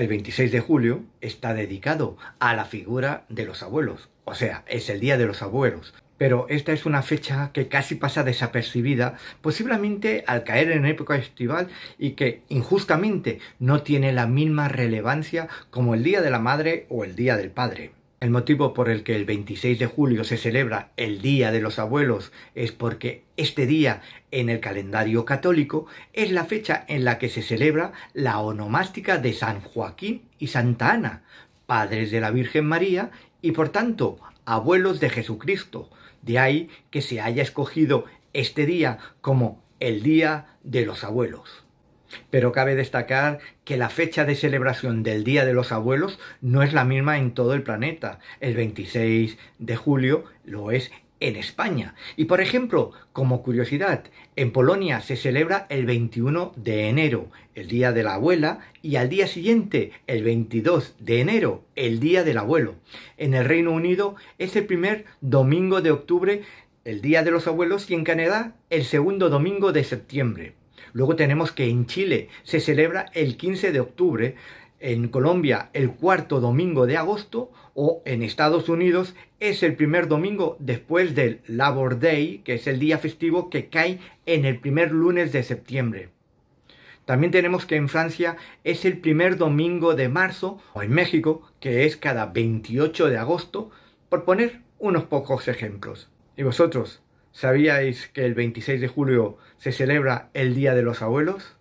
el 26 de julio está dedicado a la figura de los abuelos, o sea, es el Día de los Abuelos. Pero esta es una fecha que casi pasa desapercibida, posiblemente al caer en época estival y que injustamente no tiene la misma relevancia como el Día de la Madre o el Día del Padre. El motivo por el que el 26 de julio se celebra el Día de los Abuelos es porque este día en el calendario católico es la fecha en la que se celebra la onomástica de San Joaquín y Santa Ana, padres de la Virgen María y por tanto abuelos de Jesucristo. De ahí que se haya escogido este día como el Día de los Abuelos. Pero cabe destacar que la fecha de celebración del Día de los Abuelos no es la misma en todo el planeta. El 26 de julio lo es en España. Y por ejemplo, como curiosidad, en Polonia se celebra el 21 de enero, el Día de la Abuela, y al día siguiente, el 22 de enero, el Día del Abuelo. En el Reino Unido es el primer domingo de octubre, el Día de los Abuelos, y en Canadá el segundo domingo de septiembre. Luego tenemos que en Chile se celebra el 15 de octubre, en Colombia el cuarto domingo de agosto o en Estados Unidos es el primer domingo después del Labor Day, que es el día festivo que cae en el primer lunes de septiembre. También tenemos que en Francia es el primer domingo de marzo o en México que es cada 28 de agosto, por poner unos pocos ejemplos. ¿Y vosotros? ¿Sabíais que el 26 de julio se celebra el Día de los Abuelos?